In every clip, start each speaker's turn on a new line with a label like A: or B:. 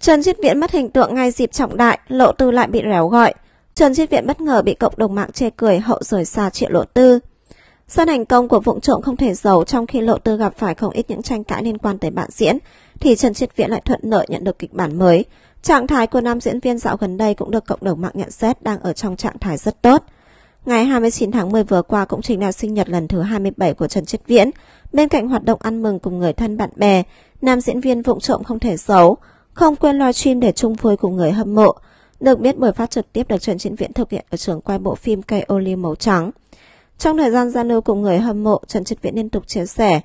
A: Trần Chiết Viễn mất hình tượng ngay dịp trọng đại, Lộ Tư lại bị réo gọi. Trần Chiết Viễn bất ngờ bị cộng đồng mạng chê cười hậu rời xa chuyện Lộ Tư. Sân thành công của vụng trộm không thể giấu trong khi Lộ Tư gặp phải không ít những tranh cãi liên quan tới bạn diễn, thì Trần Chiết Viễn lại thuận lợi nhận được kịch bản mới. Trạng thái của nam diễn viên dạo gần đây cũng được cộng đồng mạng nhận xét đang ở trong trạng thái rất tốt. Ngày 29 tháng 10 vừa qua cũng chính là sinh nhật lần thứ 27 của Trần Chiết Viễn. Bên cạnh hoạt động ăn mừng cùng người thân bạn bè, nam diễn viên vụng trộm không thể giấu, không quên live stream để chung vui cùng người hâm mộ. Được biết buổi phát trực tiếp được Trần Chiến Viễn thực hiện ở trường quay bộ phim Cây ô liu màu trắng. Trong thời gian giao lưu cùng người hâm mộ, Trần Chiến Viễn liên tục chia sẻ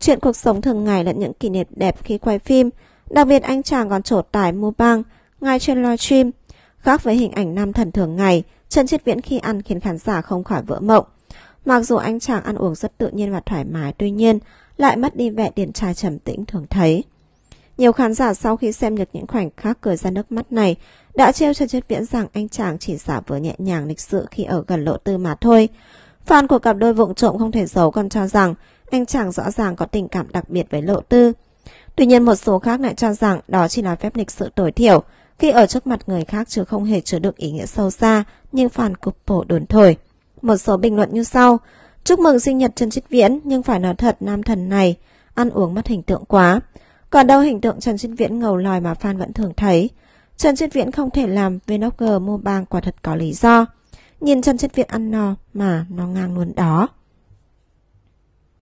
A: chuyện cuộc sống thường ngày lẫn những kỷ niệm đẹp khi quay phim. Đặc biệt anh chàng còn trổ tải mua băng ngay trên live stream. Khác với hình ảnh nam thần thường ngày, Trần Chiết Viễn khi ăn khiến khán giả không khỏi vỡ mộng. Mặc dù anh chàng ăn uống rất tự nhiên và thoải mái, tuy nhiên lại mất đi vẻ điển trai trầm tĩnh thường thấy. Nhiều khán giả sau khi xem được những khoảnh khắc cười ra nước mắt này đã trêu cho Chất Viễn rằng anh chàng chỉ giả vừa nhẹ nhàng lịch sự khi ở gần lộ tư mà thôi. Fan của cặp đôi vụng trộm không thể giấu còn cho rằng anh chàng rõ ràng có tình cảm đặc biệt với lộ tư. Tuy nhiên một số khác lại cho rằng đó chỉ là phép lịch sự tối thiểu khi ở trước mặt người khác chứ không hề chứa được ý nghĩa sâu xa nhưng fan cục bộ đồn thổi. Một số bình luận như sau. Chúc mừng sinh nhật Trần Trích Viễn nhưng phải nói thật nam thần này ăn uống mất hình tượng quá. Còn đâu hình tượng Trần Duyên Viễn ngầu lòi mà fan vẫn thường thấy. Trần Duyên Viễn không thể làm VNG mua bang quả thật có lý do. Nhìn Trần Duyên Viễn ăn no mà nó ngang luôn đó.